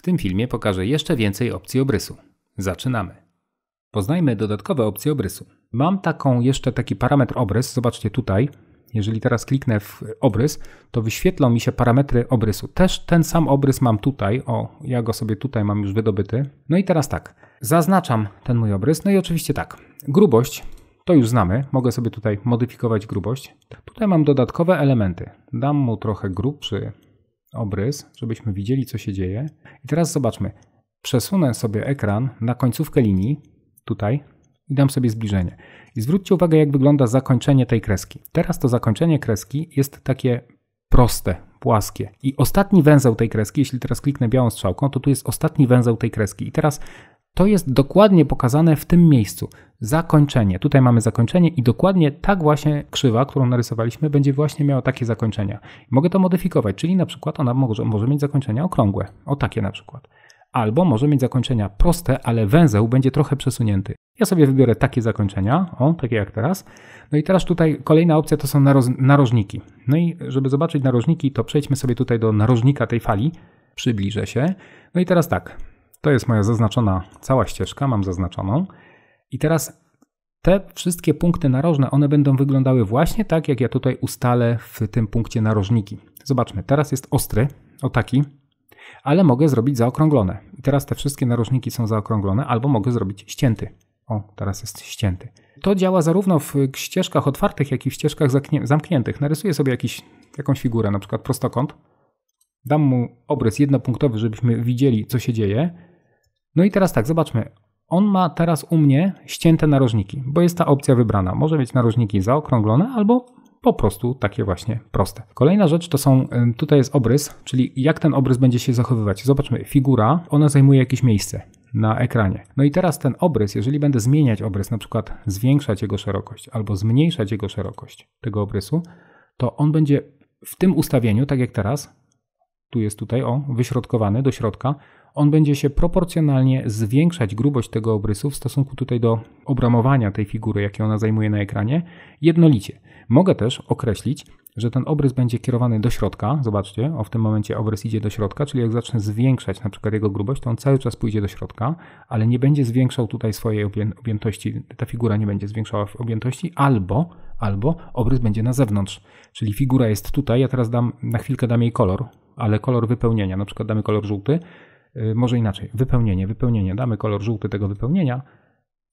W tym filmie pokażę jeszcze więcej opcji obrysu. Zaczynamy. Poznajmy dodatkowe opcje obrysu. Mam taką jeszcze taki parametr obrys, zobaczcie tutaj. Jeżeli teraz kliknę w obrys, to wyświetlą mi się parametry obrysu. Też ten sam obrys mam tutaj, o, ja go sobie tutaj mam już wydobyty. No i teraz tak, zaznaczam ten mój obrys, no i oczywiście tak, grubość to już znamy, mogę sobie tutaj modyfikować grubość. Tutaj mam dodatkowe elementy. Dam mu trochę grubszy obrys, żebyśmy widzieli, co się dzieje. I teraz zobaczmy. Przesunę sobie ekran na końcówkę linii, tutaj, i dam sobie zbliżenie. I zwróćcie uwagę, jak wygląda zakończenie tej kreski. Teraz to zakończenie kreski jest takie proste, płaskie. I ostatni węzeł tej kreski, jeśli teraz kliknę białą strzałką, to tu jest ostatni węzeł tej kreski. I teraz to jest dokładnie pokazane w tym miejscu. Zakończenie. Tutaj mamy zakończenie i dokładnie tak właśnie krzywa, którą narysowaliśmy, będzie właśnie miała takie zakończenia. Mogę to modyfikować, czyli na przykład ona może, może mieć zakończenia okrągłe, o takie na przykład. Albo może mieć zakończenia proste, ale węzeł będzie trochę przesunięty. Ja sobie wybiorę takie zakończenia, o, takie jak teraz. No i teraz tutaj kolejna opcja to są naroz, narożniki. No i żeby zobaczyć narożniki, to przejdźmy sobie tutaj do narożnika tej fali. Przybliżę się. No i teraz tak, to jest moja zaznaczona cała ścieżka, mam zaznaczoną. I teraz te wszystkie punkty narożne, one będą wyglądały właśnie tak, jak ja tutaj ustalę w tym punkcie narożniki. Zobaczmy, teraz jest ostry, o taki, ale mogę zrobić zaokrąglone. I teraz te wszystkie narożniki są zaokrąglone, albo mogę zrobić ścięty. O, teraz jest ścięty. To działa zarówno w ścieżkach otwartych, jak i w ścieżkach zamkniętych. Narysuję sobie jakiś, jakąś figurę, na przykład prostokąt. Dam mu obrys jednopunktowy, żebyśmy widzieli, co się dzieje. No i teraz tak, zobaczmy. On ma teraz u mnie ścięte narożniki, bo jest ta opcja wybrana. Może mieć narożniki zaokrąglone albo po prostu takie właśnie proste. Kolejna rzecz to są, tutaj jest obrys, czyli jak ten obrys będzie się zachowywać. Zobaczmy, figura, ona zajmuje jakieś miejsce na ekranie. No i teraz ten obrys, jeżeli będę zmieniać obrys, na przykład zwiększać jego szerokość albo zmniejszać jego szerokość tego obrysu, to on będzie w tym ustawieniu, tak jak teraz, tu jest tutaj o, wyśrodkowany do środka, on będzie się proporcjonalnie zwiększać grubość tego obrysu w stosunku tutaj do obramowania tej figury, jakie ona zajmuje na ekranie, jednolicie. Mogę też określić, że ten obrys będzie kierowany do środka. Zobaczcie, o w tym momencie obrys idzie do środka, czyli jak zacznę zwiększać na przykład jego grubość, to on cały czas pójdzie do środka, ale nie będzie zwiększał tutaj swojej objętości, ta figura nie będzie zwiększała objętości, albo, albo obrys będzie na zewnątrz, czyli figura jest tutaj, ja teraz dam, na chwilkę dam jej kolor, ale kolor wypełnienia, na przykład damy kolor żółty, y, może inaczej, wypełnienie, wypełnienie, damy kolor żółty tego wypełnienia,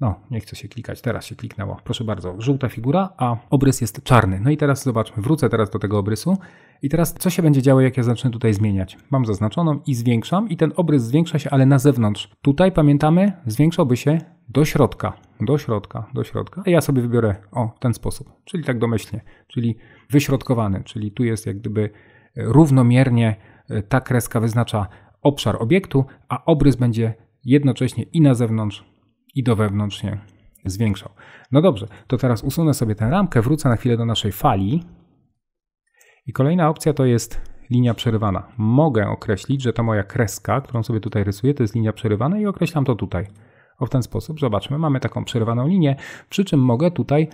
no, nie chce się klikać, teraz się kliknęło. Proszę bardzo, żółta figura, a obrys jest czarny. No i teraz zobaczmy, wrócę teraz do tego obrysu i teraz co się będzie działo, jak ja zacznę tutaj zmieniać. Mam zaznaczoną i zwiększam i ten obrys zwiększa się, ale na zewnątrz. Tutaj pamiętamy, zwiększałby się do środka, do środka, do środka. A ja sobie wybiorę, o, ten sposób, czyli tak domyślnie, czyli wyśrodkowany, czyli tu jest jak gdyby równomiernie e, ta kreska wyznacza obszar obiektu, a obrys będzie jednocześnie i na zewnątrz, i do wewnątrz się zwiększał. No dobrze, to teraz usunę sobie tę ramkę, wrócę na chwilę do naszej fali. I kolejna opcja to jest linia przerywana. Mogę określić, że to moja kreska, którą sobie tutaj rysuję, to jest linia przerywana i określam to tutaj. O w ten sposób, zobaczmy, mamy taką przerywaną linię, przy czym mogę tutaj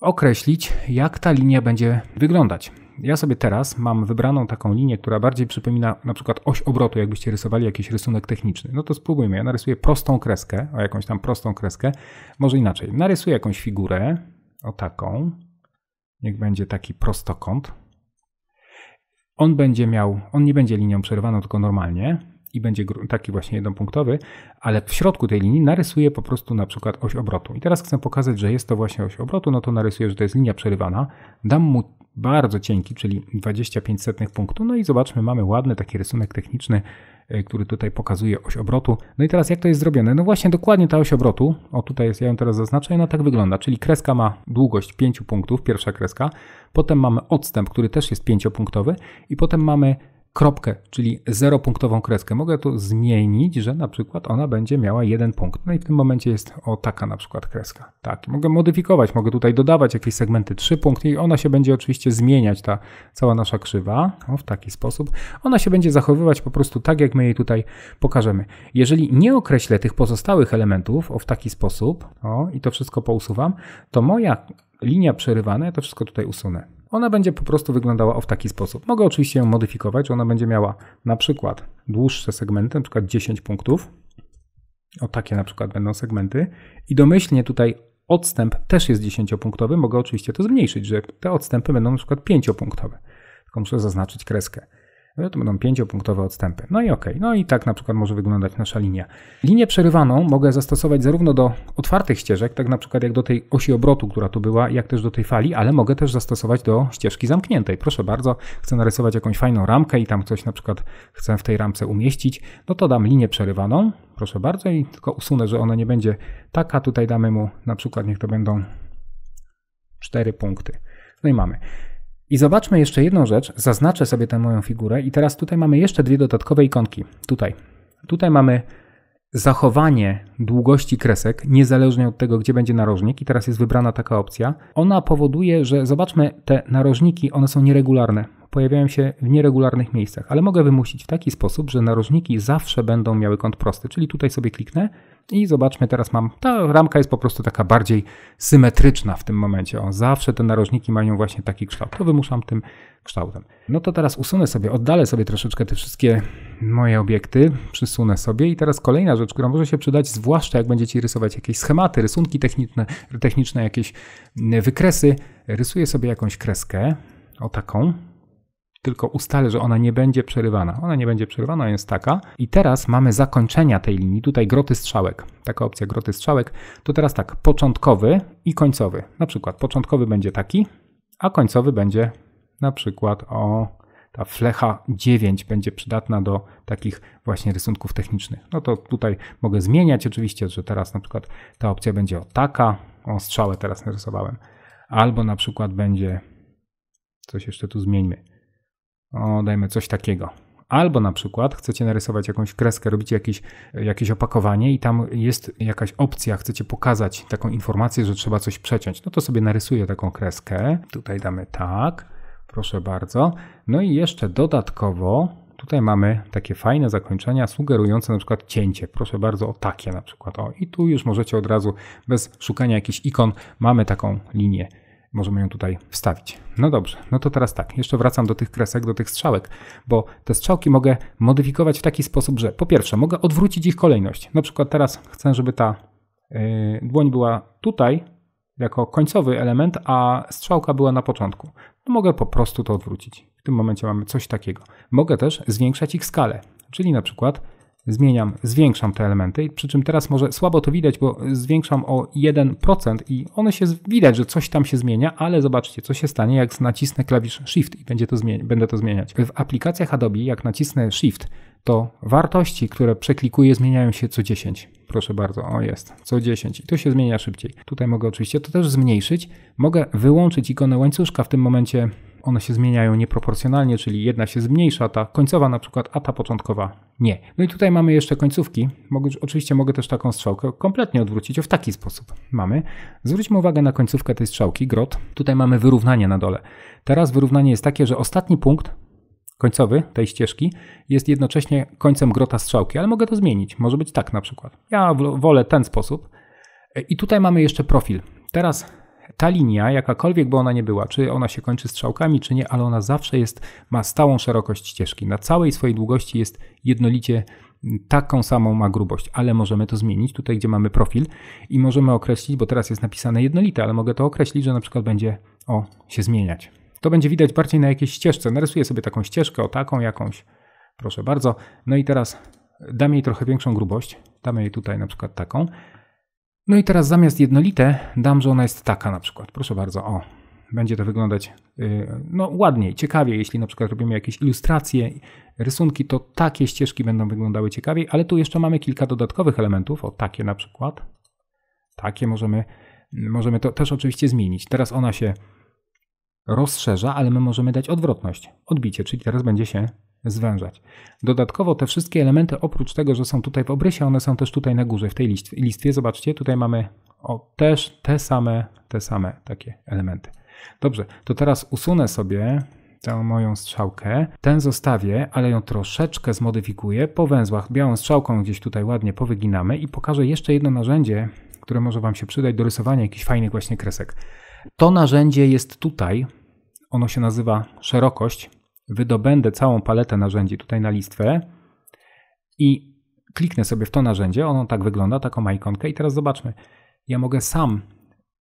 określić, jak ta linia będzie wyglądać. Ja sobie teraz mam wybraną taką linię, która bardziej przypomina na przykład oś obrotu, jakbyście rysowali jakiś rysunek techniczny. No to spróbujmy. Ja narysuję prostą kreskę, o jakąś tam prostą kreskę. Może inaczej. Narysuję jakąś figurę, o taką. Niech będzie taki prostokąt. On będzie miał, on nie będzie linią przerwaną, tylko normalnie i będzie taki właśnie jednopunktowy, ale w środku tej linii narysuję po prostu na przykład oś obrotu. I teraz chcę pokazać, że jest to właśnie oś obrotu, no to narysuję, że to jest linia przerywana. Dam mu bardzo cienki, czyli 25 setnych punktu. No i zobaczmy, mamy ładny taki rysunek techniczny, e, który tutaj pokazuje oś obrotu. No i teraz jak to jest zrobione? No właśnie dokładnie ta oś obrotu, o tutaj jest, ja ją teraz zaznaczę, ona tak wygląda, czyli kreska ma długość 5 punktów, pierwsza kreska, potem mamy odstęp, który też jest 5-punktowy i potem mamy kropkę, czyli zeropunktową kreskę. Mogę to zmienić, że na przykład ona będzie miała jeden punkt. No i w tym momencie jest o taka na przykład kreska. Tak, mogę modyfikować, mogę tutaj dodawać jakieś segmenty trzy punkty i ona się będzie oczywiście zmieniać, ta cała nasza krzywa, o, w taki sposób. Ona się będzie zachowywać po prostu tak, jak my jej tutaj pokażemy. Jeżeli nie określę tych pozostałych elementów, o, w taki sposób, o, i to wszystko pousuwam, to moja linia przerywana, ja to wszystko tutaj usunę. Ona będzie po prostu wyglądała w taki sposób. Mogę oczywiście ją modyfikować. Ona będzie miała na przykład dłuższe segmenty, na przykład 10 punktów. O takie na przykład będą segmenty. I domyślnie tutaj odstęp też jest 10-punktowy. Mogę oczywiście to zmniejszyć, że te odstępy będą na przykład 5-punktowe. Tylko muszę zaznaczyć kreskę. No to będą pięciopunktowe odstępy. No i ok, no i tak na przykład może wyglądać nasza linia. Linię przerywaną mogę zastosować zarówno do otwartych ścieżek, tak na przykład jak do tej osi obrotu, która tu była, jak też do tej fali, ale mogę też zastosować do ścieżki zamkniętej. Proszę bardzo, chcę narysować jakąś fajną ramkę i tam coś na przykład chcę w tej ramce umieścić, no to dam linię przerywaną, proszę bardzo, i tylko usunę, że ona nie będzie taka. Tutaj damy mu na przykład, niech to będą 4 punkty. No i mamy. I zobaczmy jeszcze jedną rzecz. Zaznaczę sobie tę moją figurę i teraz tutaj mamy jeszcze dwie dodatkowe ikonki. Tutaj. Tutaj mamy zachowanie długości kresek, niezależnie od tego, gdzie będzie narożnik, i teraz jest wybrana taka opcja, ona powoduje, że zobaczmy, te narożniki, one są nieregularne pojawiają się w nieregularnych miejscach, ale mogę wymusić w taki sposób, że narożniki zawsze będą miały kąt prosty, czyli tutaj sobie kliknę i zobaczmy, teraz mam, ta ramka jest po prostu taka bardziej symetryczna w tym momencie, o, zawsze te narożniki mają właśnie taki kształt, to wymuszam tym kształtem. No to teraz usunę sobie, oddalę sobie troszeczkę te wszystkie moje obiekty, przysunę sobie i teraz kolejna rzecz, która może się przydać, zwłaszcza jak będziecie rysować jakieś schematy, rysunki techniczne, techniczne jakieś wykresy, rysuję sobie jakąś kreskę, o taką, tylko ustalę, że ona nie będzie przerywana. Ona nie będzie przerywana, jest taka. I teraz mamy zakończenia tej linii, tutaj groty strzałek. Taka opcja groty strzałek. To teraz tak, początkowy i końcowy. Na przykład początkowy będzie taki, a końcowy będzie na przykład o ta flecha 9 będzie przydatna do takich właśnie rysunków technicznych. No to tutaj mogę zmieniać oczywiście, że teraz na przykład ta opcja będzie o taka, o strzałę teraz narysowałem, albo na przykład będzie, coś jeszcze tu zmieńmy, o, dajmy coś takiego. Albo na przykład chcecie narysować jakąś kreskę, robicie jakieś, jakieś opakowanie i tam jest jakaś opcja, chcecie pokazać taką informację, że trzeba coś przeciąć. No to sobie narysuję taką kreskę. Tutaj damy tak, proszę bardzo. No i jeszcze dodatkowo tutaj mamy takie fajne zakończenia sugerujące na przykład cięcie. Proszę bardzo o takie na przykład. O, I tu już możecie od razu bez szukania jakichś ikon mamy taką linię Możemy ją tutaj wstawić. No dobrze, no to teraz tak, jeszcze wracam do tych kresek, do tych strzałek, bo te strzałki mogę modyfikować w taki sposób, że po pierwsze mogę odwrócić ich kolejność. Na przykład teraz chcę, żeby ta yy, dłoń była tutaj jako końcowy element, a strzałka była na początku. No mogę po prostu to odwrócić. W tym momencie mamy coś takiego. Mogę też zwiększać ich skalę, czyli na przykład zmieniam, zwiększam te elementy, przy czym teraz może słabo to widać, bo zwiększam o 1% i one się, widać, że coś tam się zmienia, ale zobaczcie, co się stanie, jak nacisnę klawisz Shift i będzie to będę to zmieniać. W aplikacjach Adobe, jak nacisnę Shift, to wartości, które przeklikuję, zmieniają się co 10. Proszę bardzo, o jest, co 10 i to się zmienia szybciej. Tutaj mogę oczywiście to też zmniejszyć. Mogę wyłączyć ikonę łańcuszka w tym momencie one się zmieniają nieproporcjonalnie, czyli jedna się zmniejsza, ta końcowa na przykład, a ta początkowa nie. No i tutaj mamy jeszcze końcówki. Mogę, oczywiście mogę też taką strzałkę kompletnie odwrócić. O w taki sposób mamy. Zwróćmy uwagę na końcówkę tej strzałki, grot. Tutaj mamy wyrównanie na dole. Teraz wyrównanie jest takie, że ostatni punkt końcowy tej ścieżki jest jednocześnie końcem grota strzałki, ale mogę to zmienić. Może być tak na przykład. Ja wolę ten sposób. E, I tutaj mamy jeszcze profil. Teraz ta linia, jakakolwiek by ona nie była, czy ona się kończy strzałkami, czy nie, ale ona zawsze jest, ma stałą szerokość ścieżki. Na całej swojej długości jest jednolicie taką samą ma grubość, ale możemy to zmienić tutaj, gdzie mamy profil i możemy określić, bo teraz jest napisane jednolite, ale mogę to określić, że na przykład będzie o się zmieniać. To będzie widać bardziej na jakiejś ścieżce. Narysuję sobie taką ścieżkę, o taką jakąś, proszę bardzo. No i teraz dam jej trochę większą grubość, Dam jej tutaj na przykład taką, no i teraz zamiast jednolite dam, że ona jest taka na przykład. Proszę bardzo, o. Będzie to wyglądać y, no, ładniej, ciekawiej. Jeśli na przykład robimy jakieś ilustracje, rysunki, to takie ścieżki będą wyglądały ciekawiej, ale tu jeszcze mamy kilka dodatkowych elementów, o takie na przykład. Takie możemy, możemy to też oczywiście zmienić. Teraz ona się rozszerza, ale my możemy dać odwrotność, odbicie, czyli teraz będzie się zwężać. Dodatkowo te wszystkie elementy, oprócz tego, że są tutaj w obrysie, one są też tutaj na górze, w tej listwie. listwie zobaczcie, tutaj mamy o, też te same, te same takie elementy. Dobrze, to teraz usunę sobie tę moją strzałkę, ten zostawię, ale ją troszeczkę zmodyfikuję po węzłach. Białą strzałką gdzieś tutaj ładnie powyginamy i pokażę jeszcze jedno narzędzie, które może Wam się przydać do rysowania jakichś fajnych właśnie kresek. To narzędzie jest tutaj, ono się nazywa szerokość wydobędę całą paletę narzędzi tutaj na listwę i kliknę sobie w to narzędzie, ono tak wygląda, taką ma ikonkę i teraz zobaczmy. Ja mogę sam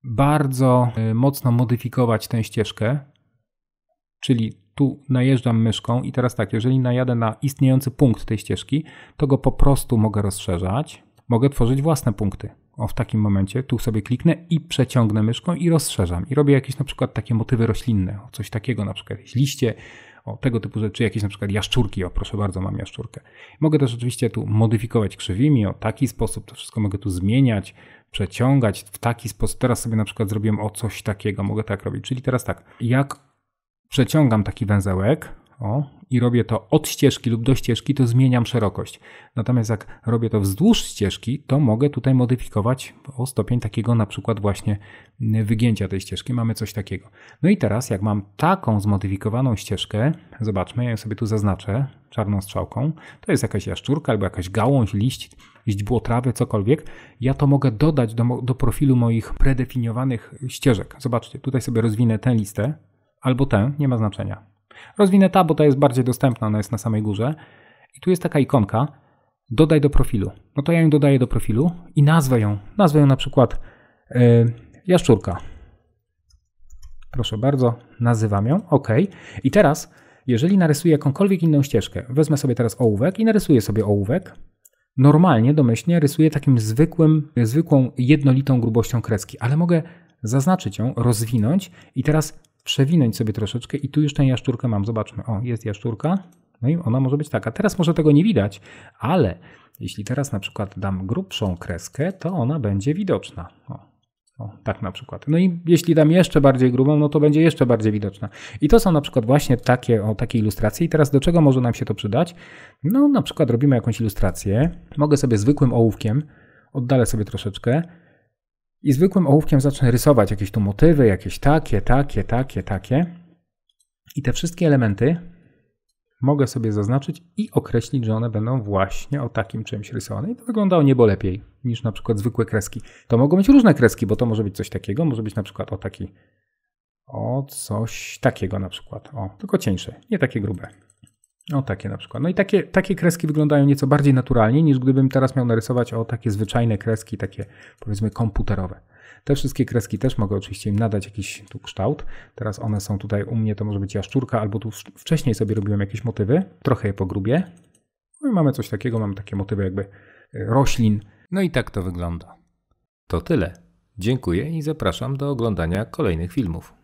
bardzo y, mocno modyfikować tę ścieżkę, czyli tu najeżdżam myszką i teraz tak, jeżeli najadę na istniejący punkt tej ścieżki, to go po prostu mogę rozszerzać. Mogę tworzyć własne punkty. O, w takim momencie tu sobie kliknę i przeciągnę myszką i rozszerzam. I robię jakieś na przykład takie motywy roślinne, coś takiego na przykład, jakieś liście, o, tego typu rzeczy, jakieś na przykład jaszczurki, o proszę bardzo, mam jaszczurkę. Mogę też oczywiście tu modyfikować krzywimi, o taki sposób, to wszystko mogę tu zmieniać, przeciągać w taki sposób. Teraz sobie na przykład zrobiłem o coś takiego, mogę tak robić. Czyli teraz tak, jak przeciągam taki węzełek, o, i robię to od ścieżki lub do ścieżki, to zmieniam szerokość. Natomiast jak robię to wzdłuż ścieżki, to mogę tutaj modyfikować o stopień takiego na przykład właśnie y, wygięcia tej ścieżki. Mamy coś takiego. No i teraz jak mam taką zmodyfikowaną ścieżkę, zobaczmy, ja ją sobie tu zaznaczę czarną strzałką, to jest jakaś jaszczurka albo jakaś gałąź, liść, źdźbło trawy, cokolwiek, ja to mogę dodać do, do profilu moich predefiniowanych ścieżek. Zobaczcie, tutaj sobie rozwinę tę listę albo tę, nie ma znaczenia Rozwinę ta, bo ta jest bardziej dostępna, ona jest na samej górze. I tu jest taka ikonka, dodaj do profilu. No to ja ją dodaję do profilu i nazwę ją. Nazwę ją na przykład yy, jaszczurka. Proszę bardzo, nazywam ją. OK. I teraz, jeżeli narysuję jakąkolwiek inną ścieżkę, wezmę sobie teraz ołówek i narysuję sobie ołówek. Normalnie, domyślnie rysuję takim zwykłym, zwykłą, jednolitą grubością kreski, ale mogę zaznaczyć ją, rozwinąć i teraz przewinąć sobie troszeczkę i tu już tę jaszczurkę mam. Zobaczmy, o, jest jaszczurka, no i ona może być taka. Teraz może tego nie widać, ale jeśli teraz na przykład dam grubszą kreskę, to ona będzie widoczna. O, o, tak na przykład. No i jeśli dam jeszcze bardziej grubą, no to będzie jeszcze bardziej widoczna. I to są na przykład właśnie takie, o, takie ilustracje. I teraz do czego może nam się to przydać? No na przykład robimy jakąś ilustrację. Mogę sobie zwykłym ołówkiem, oddalę sobie troszeczkę, i zwykłym ołówkiem zacznę rysować jakieś tu motywy, jakieś takie, takie, takie, takie. I te wszystkie elementy mogę sobie zaznaczyć i określić, że one będą właśnie o takim czymś rysowane. I to wygląda o niebo lepiej niż na przykład zwykłe kreski. To mogą być różne kreski, bo to może być coś takiego, może być na przykład o taki, o coś takiego na przykład. O, tylko cieńsze, nie takie grube. O no, takie na przykład. No i takie, takie kreski wyglądają nieco bardziej naturalnie, niż gdybym teraz miał narysować o takie zwyczajne kreski, takie powiedzmy komputerowe. Te wszystkie kreski też mogę oczywiście im nadać jakiś tu kształt. Teraz one są tutaj u mnie, to może być jaszczurka, albo tu wcześniej sobie robiłem jakieś motywy, trochę je pogrubię. No i mamy coś takiego, mamy takie motywy jakby y, roślin. No i tak to wygląda. To tyle. Dziękuję i zapraszam do oglądania kolejnych filmów.